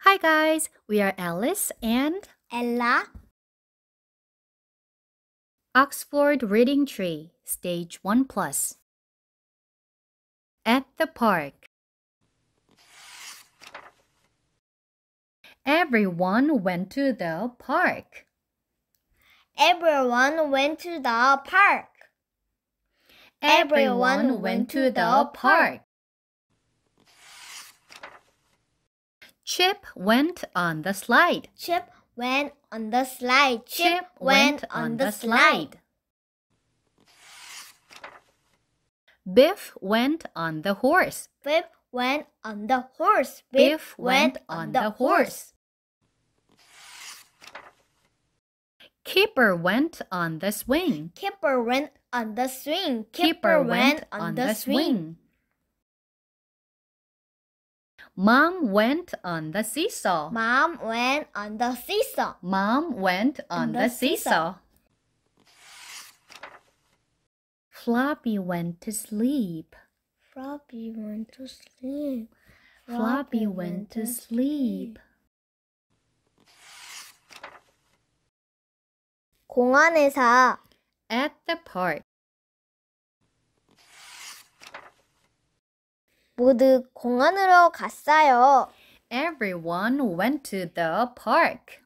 Hi guys, we are Alice and Ella. Oxford Reading Tree, Stage 1 Plus. At the park. Everyone went to the park. Everyone went to the park. Everyone went to the park. Chip went on the slide. Chip went on the slide. Chip, went, on the slide. Biff went on the horse. Biff went on the horse. Biff, Biff went, went on the horse. Keeper went on the swing. Keeper went on the swing. Keeper, Keeper went, went on the swing. swing. Mom went on the seesaw. Mom went on the seesaw. Mom went on the, the seesaw. Floppy went to sleep. Floppy went to sleep. Floppy went to sleep. 공원에서 At the park. 모두 공원으로 갔어요. Everyone went to the park.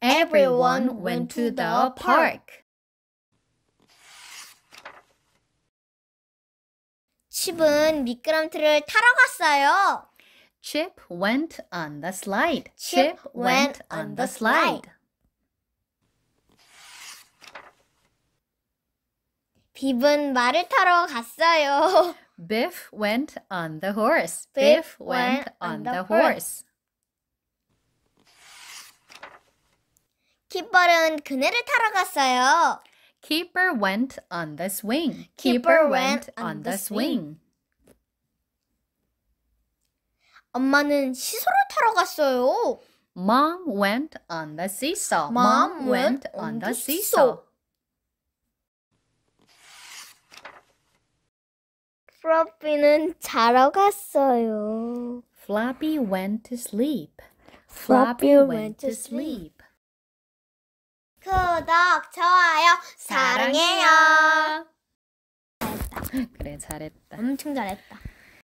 Everyone went to the park. 10은 미끄럼틀을 타러 갔어요. Chip went on the slide. Chip went on the slide. 빕은 말을 타러 갔어요. Biff went on the horse. Biff, Biff went, went, on, on the, the horse. Keeper 키퍼는 그네를 타러 갔어요. Keeper went on the swing. Keeper, Keeper went, went on the swing. swing. 엄마는 시소를 타러 갔어요. Mom went on the seesaw. Mom, Mom went, went on the seesaw. 프로피는 자러 갔어요. Floppy went to sleep. Floppy went to sleep. 구독, 좋아요, 사랑해요. 그래, 잘했다. 엄청 잘했다.